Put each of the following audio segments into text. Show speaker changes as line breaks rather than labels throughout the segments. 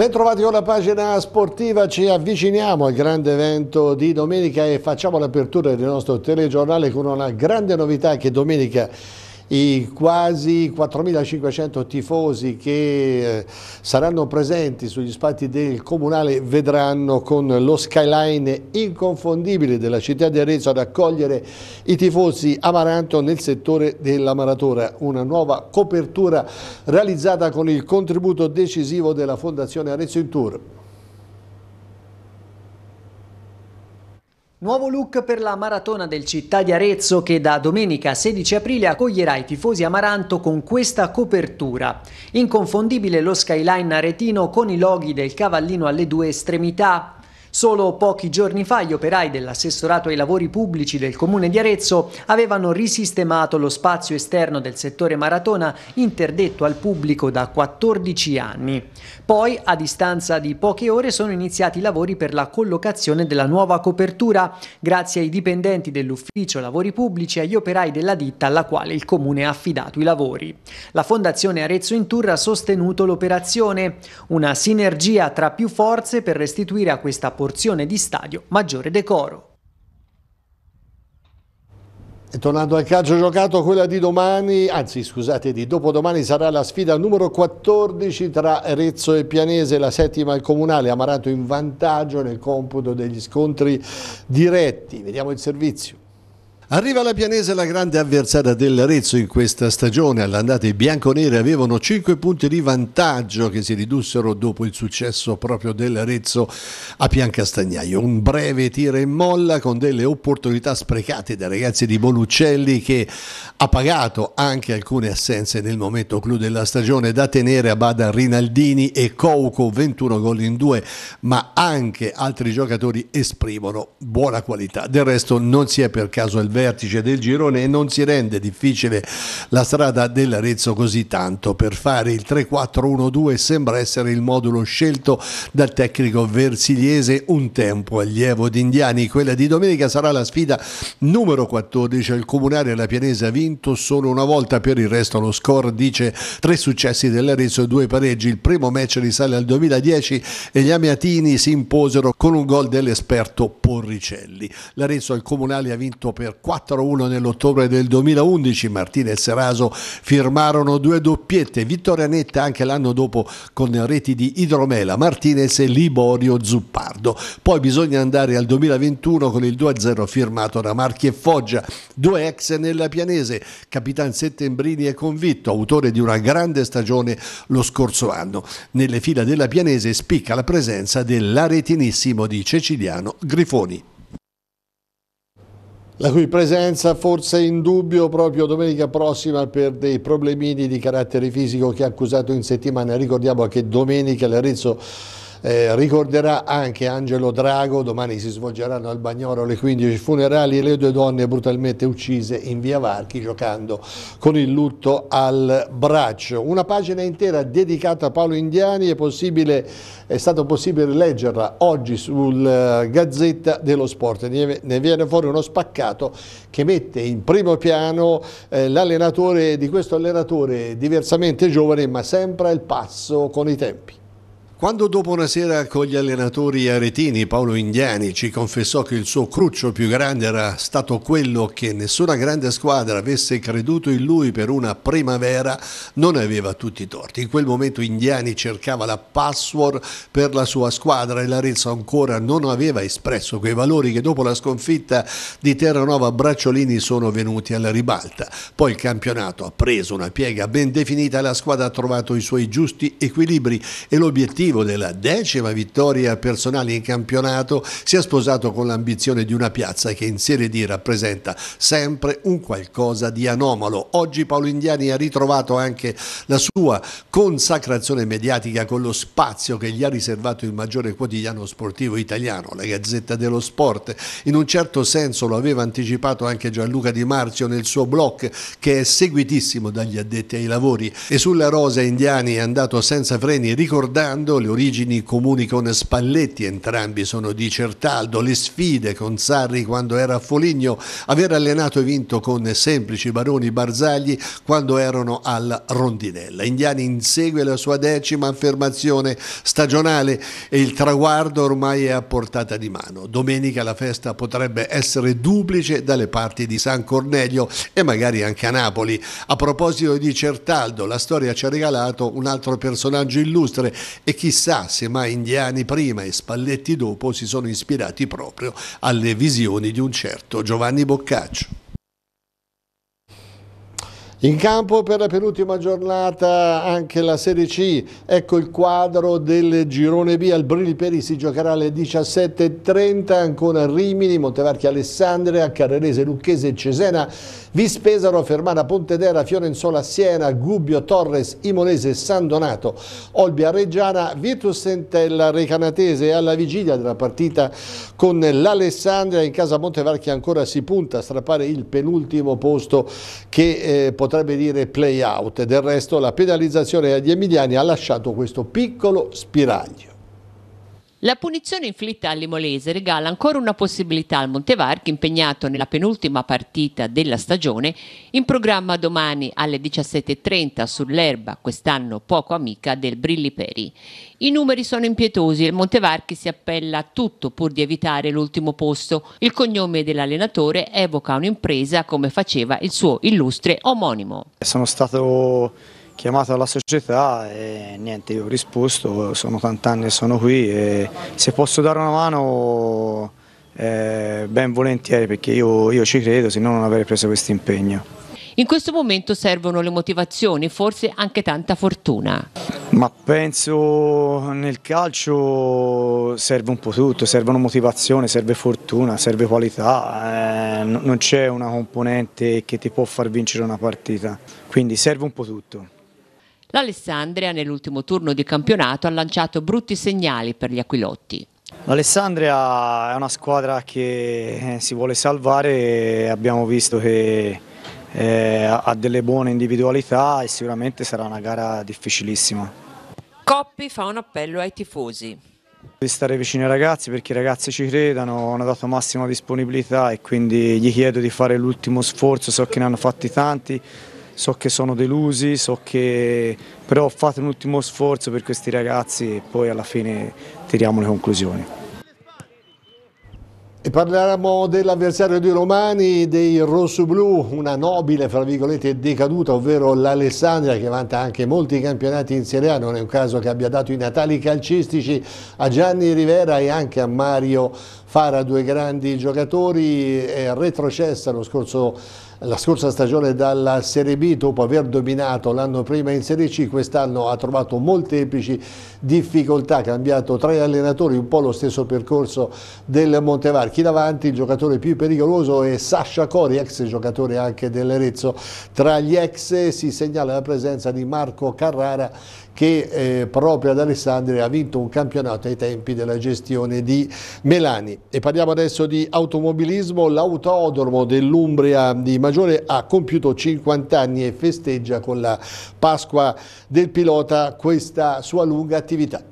Bentrovati con la pagina sportiva, ci avviciniamo al grande evento di domenica e facciamo l'apertura del nostro telegiornale con una grande novità che domenica i quasi 4.500 tifosi che eh, saranno presenti sugli spalti del Comunale vedranno con lo skyline inconfondibile della città di Arezzo ad accogliere i tifosi Amaranto nel settore della Maratora, una nuova copertura realizzata con il contributo decisivo della Fondazione Arezzo in Tour.
Nuovo look per la maratona del Città di Arezzo che da domenica 16 aprile accoglierà i tifosi Amaranto con questa copertura. Inconfondibile lo skyline aretino con i loghi del cavallino alle due estremità, Solo pochi giorni fa gli operai dell'assessorato ai lavori pubblici del comune di Arezzo avevano risistemato lo spazio esterno del settore maratona interdetto al pubblico da 14 anni. Poi, a distanza di poche ore, sono iniziati i lavori per la collocazione della nuova copertura, grazie ai dipendenti dell'ufficio lavori pubblici e agli operai della ditta alla quale il comune ha affidato i lavori. La Fondazione Arezzo in Tour ha sostenuto l'operazione, una sinergia tra più forze per restituire a questa porzione di stadio maggiore decoro.
E tornando al calcio giocato, quella di domani, anzi scusate, di dopodomani sarà la sfida numero 14 tra Arezzo e Pianese, la settima al comunale, Amaranto in vantaggio nel computo degli scontri diretti. Vediamo il servizio. Arriva la Pianese la grande avversaria dell'Arezzo in questa stagione. All'andata i bianconeri avevano 5 punti di vantaggio che si ridussero dopo il successo proprio dell'Arezzo a Piancastagnaio. Un breve tira e molla con delle opportunità sprecate dai ragazzi di Boluccelli che ha pagato anche alcune assenze nel momento clou della stagione da tenere a bada Rinaldini e Couco 21 gol in 2, ma anche altri giocatori esprimono buona qualità. Del resto non si è per caso il vero vertice del girone e non si rende difficile la strada dell'Arezzo così tanto. Per fare il 3-4-1-2 sembra essere il modulo scelto dal tecnico versiliese un tempo allievo di Indiani. Quella di domenica sarà la sfida numero 14. Il comunale alla la pianese ha vinto solo una volta, per il resto lo score dice tre successi dell'Arezzo e due pareggi. Il primo match risale al 2010 e gli Amiatini si imposero con un gol dell'esperto Porricelli. L'Arezzo al comunale ha vinto per 4 4-1 nell'ottobre del 2011. Martinez e Raso firmarono due doppiette, vittoria netta anche l'anno dopo con reti di Idromela, Martinez e Liborio Zuppardo. Poi bisogna andare al 2021 con il 2-0 firmato da Marchi e Foggia, due ex nella pianese, capitan Settembrini e Convitto, autore di una grande stagione lo scorso anno. Nelle fila della pianese spicca la presenza dell'aretinissimo di Ceciliano Grifoni la cui presenza forse è in dubbio proprio domenica prossima per dei problemini di carattere fisico che ha accusato in settimana. Ricordiamo che domenica l'Arezzo eh, ricorderà anche Angelo Drago, domani si svolgeranno al Bagnoro le 15 funerali e le due donne brutalmente uccise in via Varchi giocando con il lutto al braccio. Una pagina intera dedicata a Paolo Indiani è, possibile, è stato possibile leggerla oggi sul eh, Gazzetta dello Sport, ne viene fuori uno spaccato che mette in primo piano eh, l'allenatore di questo allenatore diversamente giovane ma sempre al passo con i tempi. Quando dopo una sera con gli allenatori aretini Paolo Indiani ci confessò che il suo cruccio più grande era stato quello che nessuna grande squadra avesse creduto in lui per una primavera, non aveva tutti i torti. In quel momento Indiani cercava la password per la sua squadra e l'Arezzo ancora non aveva espresso quei valori che dopo la sconfitta di Terranova Bracciolini sono venuti alla ribalta. Poi il campionato ha preso una piega ben definita e la squadra ha trovato i suoi giusti equilibri e l'obiettivo motivo della decima vittoria personale in campionato si è sposato con l'ambizione di una piazza che in Serie D rappresenta sempre un qualcosa di anomalo. Oggi Paolo Indiani ha ritrovato anche la sua consacrazione mediatica con lo spazio che gli ha riservato il maggiore quotidiano sportivo italiano, la Gazzetta dello Sport. In un certo senso lo aveva anticipato anche Gianluca Di Marzio nel suo blog che è seguitissimo dagli addetti ai lavori e sulla rosa Indiani è andato senza freni ricordando le origini comuni con Spalletti, entrambi sono di Certaldo, le sfide con Sarri quando era a Foligno, aver allenato e vinto con semplici Baroni Barzagli quando erano al Rondinella. Indiani insegue la sua decima affermazione stagionale e il traguardo ormai è a portata di mano. Domenica la festa potrebbe essere duplice dalle parti di San Cornelio e magari anche a Napoli. A proposito di Certaldo, la storia ci ha regalato un altro personaggio illustre e chi chissà se mai indiani prima e spalletti dopo si sono ispirati proprio alle visioni di un certo Giovanni Boccaccio. In campo per la penultima giornata anche la Serie C, ecco il quadro del girone B, al Peri si giocherà alle 17.30, ancora Rimini, Montevarchi Alessandria, Carrerese, Lucchese, Cesena, Vispesaro, Fermana, Pontedera, Fiorenzola, Siena, Gubbio, Torres, Imolese, San Donato, Olbia, Reggiana, Virtus Sentella, Recanatese alla vigilia della partita con l'Alessandria, in casa Montevarchi ancora si punta a strappare il penultimo posto che eh, potrebbe potrebbe dire play out. Del resto la penalizzazione agli emiliani ha lasciato questo piccolo spiraglio.
La punizione inflitta all'Imolese regala ancora una possibilità al Montevarchi impegnato nella penultima partita della stagione, in programma domani alle 17.30 sull'erba, quest'anno poco amica, del Brilli Peri. I numeri sono impietosi e il Montevarchi si appella a tutto pur di evitare l'ultimo posto. Il cognome dell'allenatore evoca un'impresa come faceva il suo illustre omonimo.
Sono stato chiamato dalla società e niente, io ho risposto, sono tant'anni e sono qui e se posso dare una mano eh, ben volentieri perché io, io ci credo, se no non avrei preso questo impegno.
In questo momento servono le motivazioni, forse anche tanta fortuna.
Ma penso nel calcio serve un po' tutto, servono motivazione, serve fortuna, serve qualità, eh, non c'è una componente che ti può far vincere una partita, quindi serve un po' tutto.
L'Alessandria nell'ultimo turno di campionato ha lanciato brutti segnali per gli Aquilotti.
L'Alessandria è una squadra che eh, si vuole salvare, abbiamo visto che eh, ha delle buone individualità e sicuramente sarà una gara difficilissima.
Coppi fa un appello ai tifosi.
Di stare vicino ai ragazzi perché i ragazzi ci credano, hanno dato massima disponibilità e quindi gli chiedo di fare l'ultimo sforzo, so che ne hanno fatti tanti, so che sono delusi, so che... però fate un ultimo sforzo per questi ragazzi e poi alla fine tiriamo le
conclusioni. E parliamo dell'avversario di romani, dei rossoblù, una nobile fra virgolette decaduta, ovvero l'Alessandria che vanta anche molti campionati in Serie A, non è un caso che abbia dato i natali calcistici a Gianni Rivera e anche a Mario Fara, due grandi giocatori, è retrocessa lo scorso la scorsa stagione dalla Serie B dopo aver dominato l'anno prima in Serie C, quest'anno ha trovato molteplici difficoltà, ha cambiato tre allenatori, un po' lo stesso percorso del Montevarchi. Davanti il giocatore più pericoloso è Sasha Cori, ex giocatore anche dell'Arezzo. Tra gli ex si segnala la presenza di Marco Carrara che eh, proprio ad Alessandria ha vinto un campionato ai tempi della gestione di Melani. E parliamo adesso di automobilismo, l'autodromo dell'Umbria di Maggiore ha compiuto 50 anni e festeggia con la Pasqua del pilota questa sua lunga attività.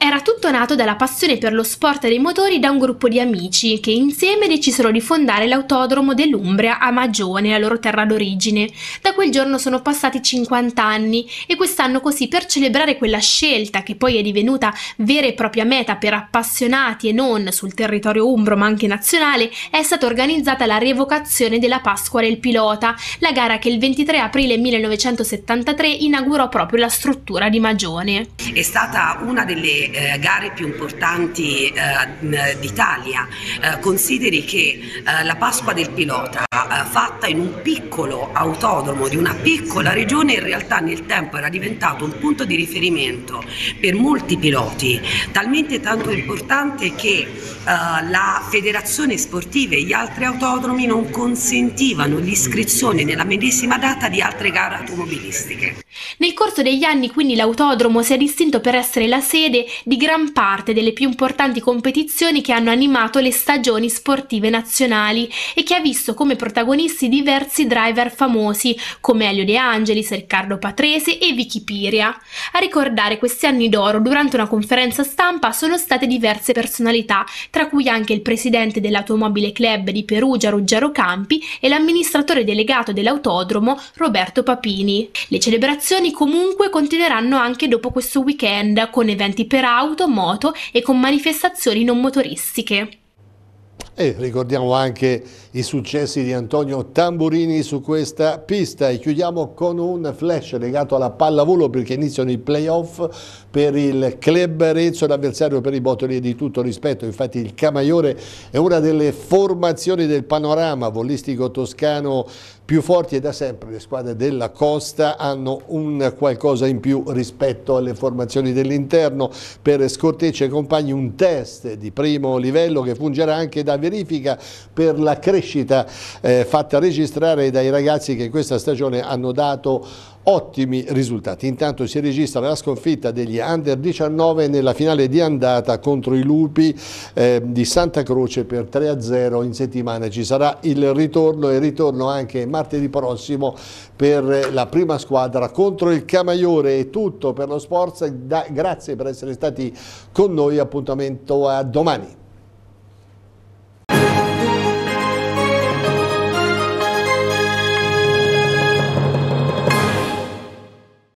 Era tutto nato dalla passione per lo sport dei motori da un gruppo di amici che insieme decisero di fondare l'autodromo dell'Umbria a Magione, la loro terra d'origine. Da quel giorno sono passati 50 anni e quest'anno così per celebrare quella scelta che poi è divenuta vera e propria meta per appassionati e non sul territorio umbro ma anche nazionale è stata organizzata la rievocazione della Pasqua del Pilota, la gara che il 23 aprile 1973 inaugurò proprio la struttura di Magione. È stata una delle eh, gare più importanti eh, d'Italia. Eh, consideri che eh, la Pasqua del pilota eh, fatta in un piccolo autodromo di una piccola regione in realtà nel tempo era diventato un punto di riferimento per molti piloti, talmente tanto importante che eh, la federazione sportiva e gli altri autodromi non consentivano l'iscrizione nella medesima data di altre gare automobilistiche. Nel corso degli anni quindi l'autodromo si è distinto per essere la sede di gran parte delle più importanti competizioni che hanno animato le stagioni sportive nazionali e che ha visto come protagonisti diversi driver famosi come Elio De Angelis, Riccardo Patrese e Vicky Piria. A ricordare questi anni d'oro durante una conferenza stampa sono state diverse personalità, tra cui anche il presidente dell'Automobile Club di Perugia Ruggero Campi e l'amministratore delegato dell'autodromo Roberto Papini. Le celebrazioni comunque continueranno anche dopo questo weekend con eventi per tra auto, moto e con manifestazioni non motoristiche.
E ricordiamo anche i successi di Antonio Tamburini su questa pista e chiudiamo con un flash legato alla pallavolo perché iniziano i playoff per il club Rezzo, l'avversario per i Bottoli di tutto rispetto, infatti il Camaiore è una delle formazioni del panorama volistico toscano più forti e da sempre le squadre della Costa hanno un qualcosa in più rispetto alle formazioni dell'interno per Scorteccia e compagni un test di primo livello che fungerà anche da verifica per la crescita eh, fatta registrare dai ragazzi che questa stagione hanno dato ottimi risultati. Intanto si registra la sconfitta degli under 19 nella finale di andata contro i Lupi eh, di Santa Croce per 3-0 in settimana. Ci sarà il ritorno e ritorno anche martedì prossimo per la prima squadra contro il Camaiore. È tutto per lo sport. grazie per essere stati con noi. Appuntamento a domani.